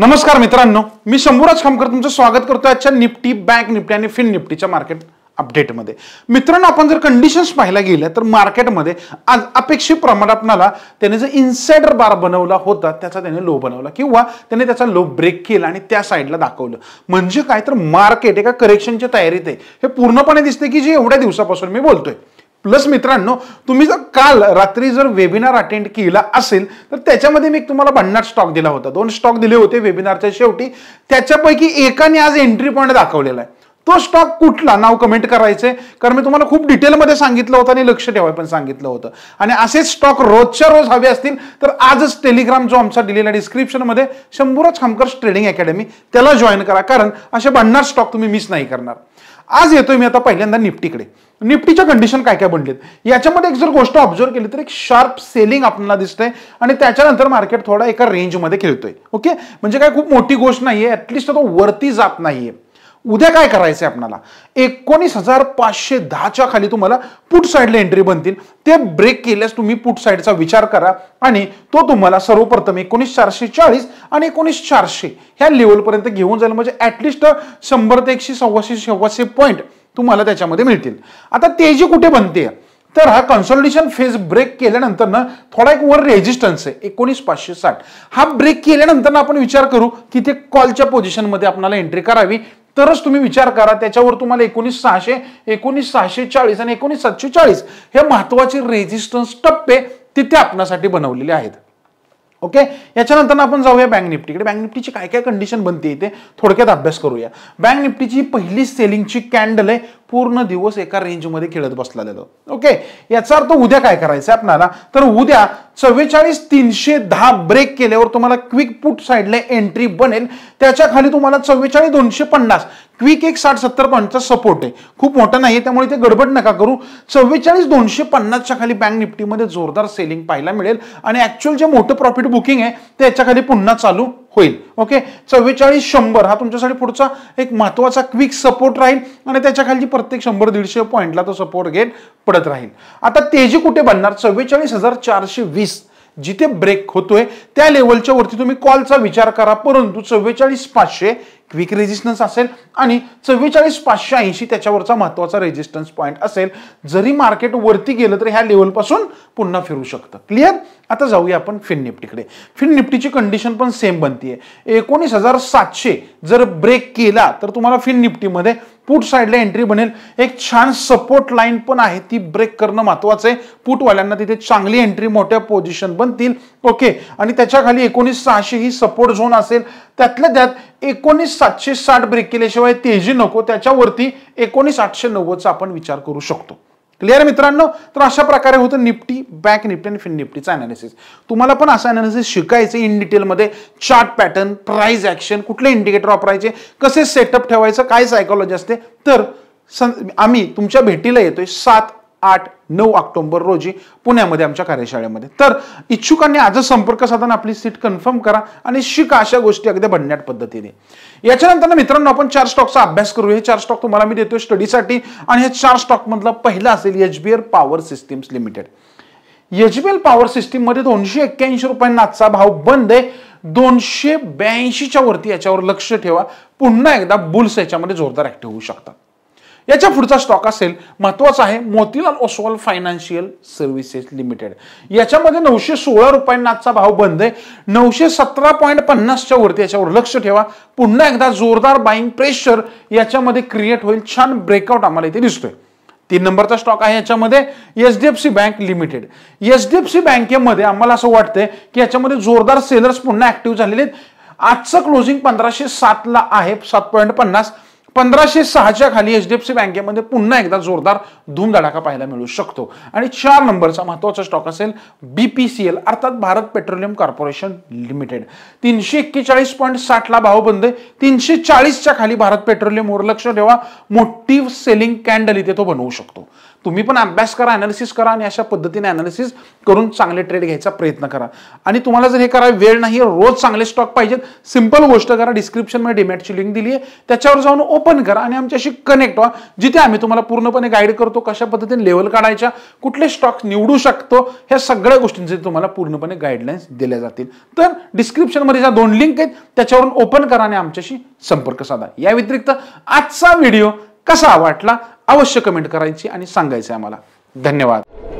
नमस्कार मित्रांनो मी शंभूराज खामकर तुमचं स्वागत करतो आजच्या निफ्टी बँक निफ्टी आणि फिन निफ्टीच्या मार्केट अपडेटमध्ये मित्रांनो आपण जर कंडिशन्स पाहायला गेल्या तर मार्केटमध्ये आज अपेक्षित प्रमाणात आपणाला त्याने जो इन्सायडर बार बनवला होता त्याचा त्याने लो बनवला किंवा त्याने त्याचा लो ब्रेक केला आणि त्या साईडला दाखवलं म्हणजे काय तर मार्केट एका करेक्शनच्या तयारीत आहे हे पूर्णपणे दिसते की जे एवढ्या दिवसापासून मी बोलतोय प्लस मित्रांनो तुम्ही जर काल रात्री जर वेबिनार अटेंड केला असेल तर त्याच्यामध्ये मी तुम्हाला भन्नाट स्टॉक दिला होता दोन स्टॉक दिले होते वेबिनारच्या शेवटी त्याच्यापैकी एकाने आज एंट्री पॉईंट दाखवलेला आहे तो स्टॉक कुठला नाव कमेंट करायचे कारण मी तुम्हाला खूप डिटेलमध्ये सांगितलं होतं आणि लक्ष ठेवाय पण सांगितलं होतं आणि असेच स्टॉक रोजच्या रोज हवे असतील तर आजच टेलिग्राम जो आमचा दिलेला डिस्क्रिप्शनमध्ये शंभूराज खामकर ट्रेडिंग अकॅडमी त्याला जॉईन करा कारण असे बनणार स्टॉक तुम्ही मिस नाही करणार आज येतोय मी आता पहिल्यांदा निफ्टीकडे निफ्टीच्या कंडिशन काय काय बनलेत याच्यामध्ये एक जर गोष्ट ऑब्झर्व केली तर एक शार्प सेलिंग आपल्याला दिसतंय आणि त्याच्यानंतर मार्केट थोडा एका रेंजमध्ये खेळतोय ओके म्हणजे काय खूप मोठी गोष्ट नाहीये ॲटलिस्ट तो वरती जात नाहीये उद्या काय करायचं आहे आपणाला एकोणीस हजार पाचशे दहाच्या खाली तुम्हाला पुट साईडला एंट्री बनतील ते ब्रेक केल्यास तुम्ही पुट साईडचा विचार करा आणि तो तुम्हाला सर्वप्रथम एकोणीस चारशे चाळीस आणि एकोणीस चारशे ह्या लेवलपर्यंत घेऊन जाईल म्हणजे ॲटलिस्ट शंभर ते एकशे सव्वाशे सव्वाशे पॉईंट तुम्हाला त्याच्यामध्ये मिळतील आता तेजी कुठे बनते तर हा कन्सॉलिडेशन फेज ब्रेक केल्यानंतर ना थोडा एक वर रेजिस्टन्स आहे एकोणीस पाचशे साठ हा ब्रेक केल्यानंतर आपण विचार करू की ते कॉलच्या पोझिशनमध्ये आपल्याला एंट्री करावी तरच तुम्ही विचार करा त्याच्यावर तुम्हाला एकोणीस सहाशे एकोणीस सहाशे चाळीस आणि एकोणीस सातशे चाळीस हे महत्वाचे रेजिस्टन्स टप्पे तिथे आपणासाठी बनवलेले आहेत ओके याच्यानंतर आपण जाऊया बँक निफ्टीकडे बँक निफ्टीची काय काय कंडिशन बनते इथे थोडक्यात अभ्यास करूया बँक निफ्टीची पहिली सेलिंगची कॅन्डल आहे पूर्ण दिवस एका रेंजमध्ये खेळत बसला ओके याचा अर्थ उद्या काय करायचं आपणाला तर उद्या चव्वेचाळीस तीनशे दहा ब्रेक केल्यावर तुम्हाला क्विक पुट साईडला एंट्री बनेल त्याच्या खाली तुम्हाला चव्वेचाळीस दोनशे पन्नास क्विक एक साठ सत्तर पॉईंटचा सपोर्ट आहे खूप मोठा नाही आहे त्यामुळे ते गडबड नका करू चव्वेचाळीस दोनशे पन्नासच्या खाली बँक निफ्टीमध्ये जोरदार सेलिंग पाहायला मिळेल आणि ॲक्च्युअल जे मोठं प्रॉफिट बुकिंग आहे ते याच्या खाली पुन्हा चालू होईल ओके चव्वेचाळीस शंभर हा तुमच्यासाठी पुढचा एक महत्वाचा क्विक सपोर्ट राहील आणि त्याच्या खाली प्रत्येक शंभर दीडशे पॉईंटला तो सपोर्ट घेत पडत राहील आता तेजी कुठे बनणार चव्वेचाळीस हजार चारशे वीस जिथे ब्रेक होतोय त्या लेवलच्या वरती तुम्ही कॉलचा विचार करा परंतु चव्वेचाळीस पाचशे क्विक रेजिस्टन्स असेल आणि चव्वेचाळीस पाचशे ऐंशी त्याच्यावरचा महत्त्वाचा रेजिस्टन्स पॉईंट असेल जरी मार्केट वरती गेलं तर ह्या लेवलपासून पुन्हा फिरू शकतं क्लिअर आता जाऊया आपण फिन निफ्टीकडे फिन निफ्टीची कंडिशन पण सेम आहे एकोणीस हजार सातशे जर ब्रेक केला तर तुम्हाला फिन निफ्टीमध्ये पुट साइडला एंट्री बनेल एक छान सपोर्ट लाईन पण आहे ती ब्रेक करणं महत्वाचं आहे पुटवाल्यांना तिथे चांगली एंट्री मोठ्या पोझिशन बनतील ओके आणि त्याच्या खाली एकोणीस सहाशे ही सपोर्ट झोन असेल त्यातल्या त्यात एकोणीस सातशे साठ ब्रेक केल्याशिवाय तेजी नको त्याच्यावरती एकोणीस आठशे नव्वदचा आपण विचार करू शकतो क्लिअर मित्रांनो तर अशा प्रकारे होतं निफ्टी बँक निफ्टी आणि फिन निफ्टीचा अनालिसिस तुम्हाला पण असं अनालिसिस शिकायचं इन डिटेलमध्ये चार्ट पॅटर्न प्राईज ॲक्शन कुठले इंडिकेटर वापरायचे कसे सेटअप ठेवायचं काय सायकोलॉजी असते तर आम्ही तुमच्या भेटीला येतोय सात आठ नऊ ऑक्टोबर रोजी पुण्यामध्ये आमच्या कार्यशाळेमध्ये तर इच्छुकांनी आजच संपर्क साधन आपली सीट कन्फर्म करा आणि शिका अशा गोष्टी अगदी भन्नाट पद्धतीने याच्यानंतर मित्रांनो आपण चार स्टॉकचा अभ्यास करू हे चार स्टॉक तुम्हाला मी देतो स्टडीसाठी आणि हे चार स्टॉक स्टॉकमधला पहिला असेल HBL power system limited HBL power सिस्टीममध्ये दोनशे एक्क्याऐंशी रुपयांना आजचा भाव बंद आहे दोनशे ब्याऐंशीच्या वरती याच्यावर लक्ष ठेवा पुन्हा एकदा बुल्स याच्यामध्ये जोरदार ऍक्टिव्ह होऊ शकतात याच्या पुढचा स्टॉक असेल महत्वाचा आहे Motilal Oswal financial services limited याच्यामध्ये नऊशे सोळा रुपयांना आजचा भाव बंद आहे नऊशे सतरा पॉईंट पन्नासच्या वरती याच्यावर लक्ष ठेवा पुन्हा एकदा जोरदार बाईंग प्रेशर याच्यामध्ये क्रिएट होईल छान ब्रेकआउट आम्हाला इथे दिसतोय तीन नंबरचा स्टॉक आहे याच्यामध्ये H D C bank limited H D F C बँकेमध्ये आम्हाला असं वाटतंय की याच्यामध्ये जोरदार सेलर्स पुन्हा ऍक्टिव्ह झालेले आहेत आजचं क्लोजिंग पंधराशे सातला आहे सात पॉईंट पन्नास पंधराशे सहाच्या खाली एच डी एफ सी बँकेमध्ये पुन्हा एकदा जोरदार धूमधडाका पाहायला मिळू शकतो आणि चार नंबरचा महत्त्वाचा स्टॉक असेल बी पी सी एल अर्थात भारत पेट्रोलियम कॉर्पोरेशन लिमिटेड तीनशे एक्केचाळीस पॉईंट साठला भाव बंद तीनशे चाळीसच्या खाली भारत पेट्रोलियमवर लक्ष ठेवा मोठी सेलिंग कॅन्डल इथे तो बनवू शकतो तुम्ही पण अभ्यास करा अनालिसिस करा आणि अशा पद्धतीने अनालिसिस करून चांगले ट्रेड घ्यायचा प्रयत्न करा आणि तुम्हाला जर हे करा वेळ नाही रोज चांगले स्टॉक पाहिजेत सिंपल गोष्ट करा डिस्क्रिप्शनमध्ये डिमॅटची लिंक दिली आहे त्याच्यावर जाऊन ओपन करा आणि आमच्याशी कनेक्ट व्हा जिथे आम्ही तुम्हाला पूर्णपणे गाईड करतो कशा पद्धतीने लेवल काढायच्या कुठले स्टॉक निवडू शकतो ह्या सगळ्या गोष्टींचे तुम्हाला पूर्णपणे गाईडलाईन्स दिल्या जातील तर डिस्क्रिप्शनमध्ये ज्या दोन लिंक आहेत त्याच्यावरून ओपन करा आणि आमच्याशी संपर्क साधा या व्यतिरिक्त आजचा व्हिडिओ कसा वाटला अवश्य कमेंट करायची आणि सांगायचं आम्हाला धन्यवाद